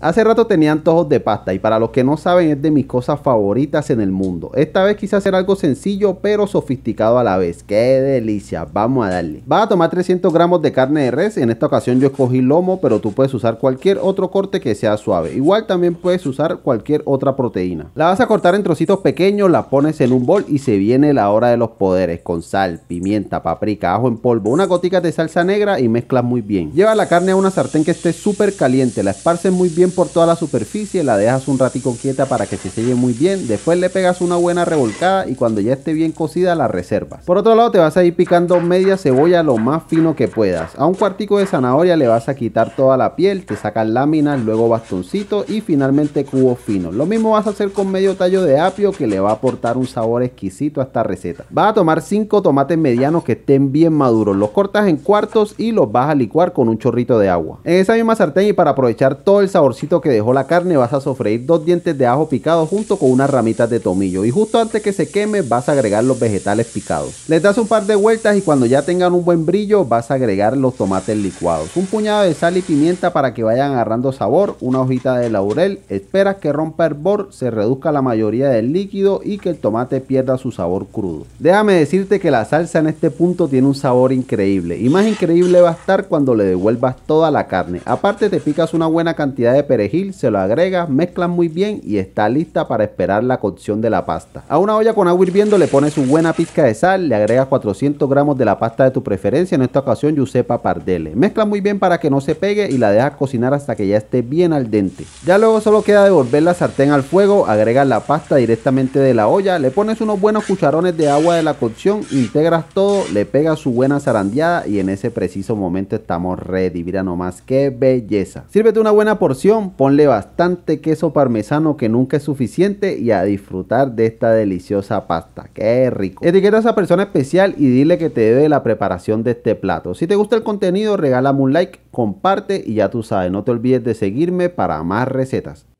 Hace rato tenía antojos de pasta y para los que no saben es de mis cosas favoritas en el mundo. Esta vez quise hacer algo sencillo pero sofisticado a la vez. ¡Qué delicia! Vamos a darle. Vas a tomar 300 gramos de carne de res. En esta ocasión yo escogí lomo pero tú puedes usar cualquier otro corte que sea suave. Igual también puedes usar cualquier otra proteína. La vas a cortar en trocitos pequeños, la pones en un bol y se viene la hora de los poderes con sal, pimienta, paprika, ajo en polvo, una gotica de salsa negra y mezclas muy bien. Lleva la carne a una sartén que esté súper caliente, la esparces muy bien por toda la superficie, la dejas un ratico quieta para que se selle muy bien, después le pegas una buena revolcada y cuando ya esté bien cocida la reservas. Por otro lado te vas a ir picando media cebolla lo más fino que puedas. A un cuartico de zanahoria le vas a quitar toda la piel, te sacan láminas, luego bastoncito y finalmente cubos finos. Lo mismo vas a hacer con medio tallo de apio que le va a aportar un sabor exquisito a esta receta. Vas a tomar Cinco tomates medianos que estén bien maduros, los cortas en cuartos y los vas a licuar con un chorrito de agua. En esa misma sartén y para aprovechar todo el sabor que dejó la carne, vas a sofreír dos dientes de ajo picado junto con unas ramitas de tomillo. Y justo antes que se queme, vas a agregar los vegetales picados. Les das un par de vueltas y cuando ya tengan un buen brillo, vas a agregar los tomates licuados. Un puñado de sal y pimienta para que vayan agarrando sabor, una hojita de laurel. Esperas que rompa hervor, se reduzca la mayoría del líquido y que el tomate pierda su sabor crudo. Déjame decirte que la salsa en este punto tiene un sabor increíble. Y más increíble va a estar cuando le devuelvas toda la carne. Aparte te picas una buena cantidad de perejil, se lo agrega, mezcla muy bien y está lista para esperar la cocción de la pasta. A una olla con agua hirviendo le pones su buena pizca de sal, le agregas 400 gramos de la pasta de tu preferencia, en esta ocasión Giuseppa Pardele. Mezcla muy bien para que no se pegue y la dejas cocinar hasta que ya esté bien al dente. Ya luego solo queda devolver la sartén al fuego, agregas la pasta directamente de la olla, le pones unos buenos cucharones de agua de la cocción, integras todo, le pegas su buena zarandeada y en ese preciso momento estamos ready. Mira nomás qué belleza. Sírvete una buena porción ponle bastante queso parmesano que nunca es suficiente y a disfrutar de esta deliciosa pasta. ¡Qué rico! Etiqueta a esa persona especial y dile que te debe la preparación de este plato. Si te gusta el contenido, regálame un like, comparte y ya tú sabes, no te olvides de seguirme para más recetas.